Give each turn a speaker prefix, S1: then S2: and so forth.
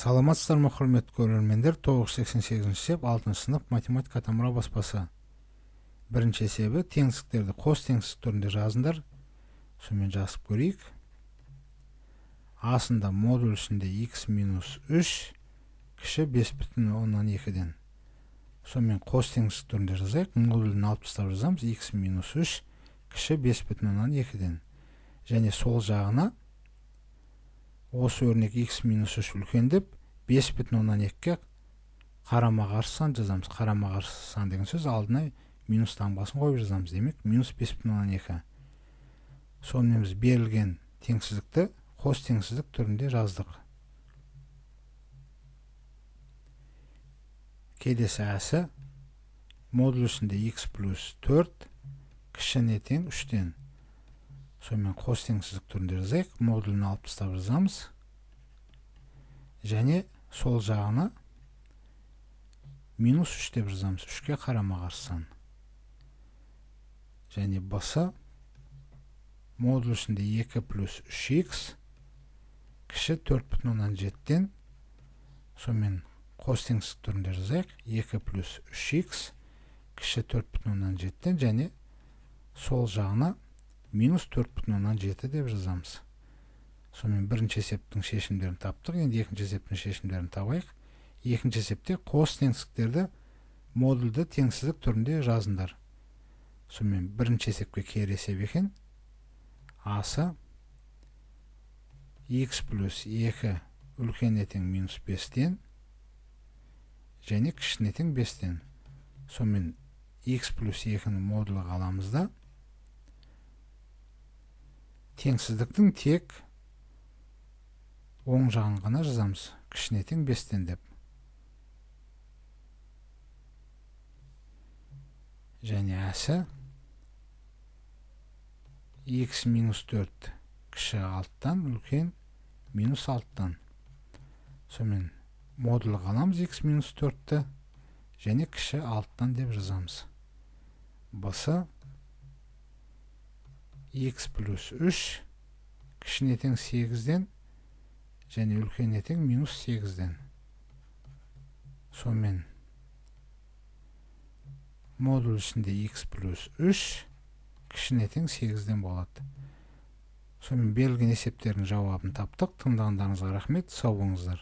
S1: саламатсыздар ма құрметті көрермендер тоғыз сексен сегізінші сеп алтыншы сынып математика тамыра баспасы бірінші есебі теңсіздіктерді қос теңсіздік түрінде жазыңдар сонымен жазып көрейік асында модуль ішінде x минус үш кіші бес бүтін оннан екіден сонымен қос теңсіздік түрінде жазайық модулін алып тастап жазамыз x минус үш кіші бес бүтін оннан екіден және сол жағына осы өрнек x минус үш үлкен деп бес бүтін оннан екіге қарама қарсы сан жазамыз қарама қарсы сан деген сөз алдына минус таңбасын қойып жазамыз демек минус бес бүтін оннан екі сонымен біз берілген теңсіздікті қос теңсіздік түрінде жаздық келесі әсі модулісінде x плюс төрт кішіне тең үштен сонымен қос сызық түрін жазайық модулін алып тастап жазамыз және сол жағына минус үш деп жазамыз ке қарама қарсы сан және басы модуль 2 плюс 3 x кіші 4 бүтін оннан жетіден сонымен қос теңсіздік түрінде жазайық 2 плюс 3 x кіші 4 бүтін оннан жетіден және сол жағына минус төрт бүтін оннан жеті деп жазамыз сонымен бірінші есептің шешімдерін таптық енді екінші есептің шешімдерін табайық екінші есепте қос теңсіздіктерді модульді теңсіздік түрінде жазыңдар сонымен бірінші есепке кері есеп екен асы x плюс 2 үлкен тең минус 5-тен және кішіне тең 5-тен сонымен x плюс 2-нің модулі қаламыз да теңсіздіктің тек оң жағын ғана жазамыз кішіне тең бестен деп және әсі x минус төрт кіші алттан үлкен минус алттан сонымен модулға аламыз x минус төртті және кіші алттан деп жазамыз басы x плюс 3 кішіне тең 8-ден және үлкеніне тең минус 8-ден сонымен модуль ішінде x плюс 3 кішіне тең 8-ден болады сонымен берілген есептерін жауабын таптық тыңдағандарыңызға рахмет сау